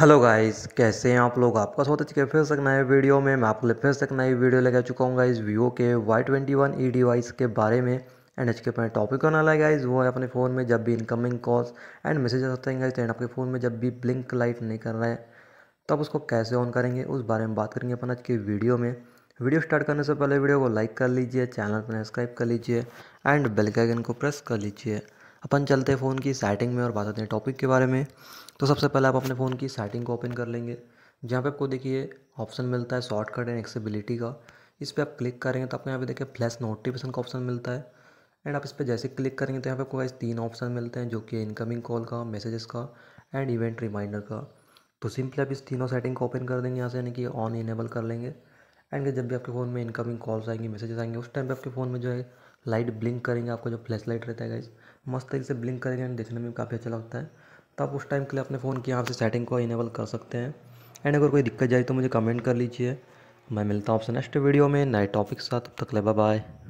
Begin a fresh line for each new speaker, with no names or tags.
hello guys कैसे हैं आप लोग आपका स्वागत है फिर से नए वीडियो में मैं आपके लिए फिर से नई वीडियो लेकर चुका हूँ गाइस वीवो के Y twenty one E device के बारे में एंड एच के अपने टॉपिक होने वाला है गाइस वो है अपने फ़ोन में जब भी इनकमिंग कॉल्स एंड मैसेज होते हैं गाइज एंड तो आपके फ़ोन में जब भी ब्लिंक लाइट नहीं कर रहा है तब उसको कैसे ऑन करेंगे उस बारे में बात करेंगे अपन आज की वीडियो में वीडियो स्टार्ट करने से पहले वीडियो को लाइक कर लीजिए चैनल पर सब्सक्राइब कर लीजिए एंड बेल आइकन को प्रेस कर लीजिए अपन चलते हैं फ़ोन की सेटिंग में और बात आते हैं टॉपिक के बारे में तो सबसे पहले आप अपने फ़ोन की सेटिंग को ओपन कर लेंगे जहाँ पे आपको देखिए ऑप्शन मिलता है शॉर्टकट एंड एक्सेबिलिटी का इस पर आप क्लिक करेंगे तो आपको यहाँ पे देखिए फ्लैश नोटिफिकेशन का ऑप्शन मिलता है एंड आप इस पर जैसे क्लिक करेंगे तो यहाँ पे आपको वैसे तीन ऑप्शन मिलते हैं जो कि इनकमिंग कॉल का मैसेजेस का एंड इवेंट रिमाइंडर का तो सिंपली आप इस तीनों सेटिंग को ओपन कर देंगे यहाँ से यानी कि ऑन इनेबल कर लेंगे एंड जब भी आपके फ़ोन में इनकमिंग कॉल्स आएंगे मैसेजेस आएंगे उस टाइम पे आपके फ़ोन में जो है लाइट ब्लिंक करेंगे आपका जो फ्लैश लाइट रहता है गाइज मस्त तरीके से ब्लिंक करेंगे एंड देखने में काफ़ी अच्छा लगता है तो आप उस टाइम के लिए अपने फ़ोन की यहाँ से सेटिंग को इनेबल कर सकते हैं एंड अगर कोई दिक्कत जाए तो मुझे कमेंट कर लीजिए मैं मिलता हूँ आपसे नेक्स्ट वीडियो में नए टॉपिक के साथ तब तक ले बाय